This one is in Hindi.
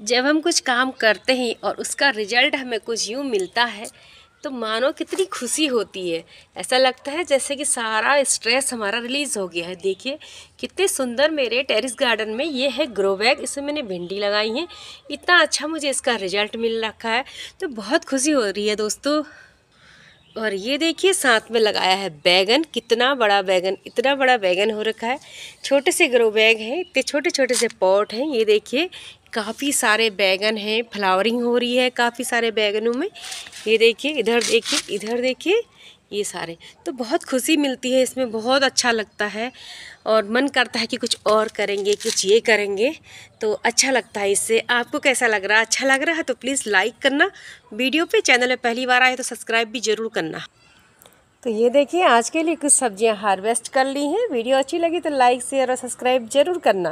जब हम कुछ काम करते हैं और उसका रिजल्ट हमें कुछ यूँ मिलता है तो मानो कितनी खुशी होती है ऐसा लगता है जैसे कि सारा स्ट्रेस हमारा रिलीज़ हो गया है देखिए कितने सुंदर मेरे टेरिस गार्डन में ये है ग्रो बैग इसमें मैंने भिंडी लगाई है इतना अच्छा मुझे इसका रिजल्ट मिल रखा है तो बहुत खुशी हो रही है दोस्तों और ये देखिए साथ में लगाया है बैगन कितना बड़ा बैगन इतना बड़ा बैगन हो रखा है छोटे से ग्रो बैग हैं इतने छोटे छोटे से पॉट हैं ये देखिए काफ़ी सारे बैगन हैं फ्लावरिंग हो रही है काफ़ी सारे बैगनों में ये देखिए इधर देखिए इधर देखिए ये सारे तो बहुत खुशी मिलती है इसमें बहुत अच्छा लगता है और मन करता है कि कुछ और करेंगे कुछ ये करेंगे तो अच्छा लगता है इससे आपको कैसा लग रहा है अच्छा लग रहा है तो प्लीज़ लाइक करना वीडियो पे चैनल में पहली बार आए तो सब्सक्राइब भी ज़रूर करना तो ये देखिए आज के लिए कुछ सब्जियाँ हार्वेस्ट कर ली हैं वीडियो अच्छी लगी तो लाइक शेयर और सब्सक्राइब ज़रूर करना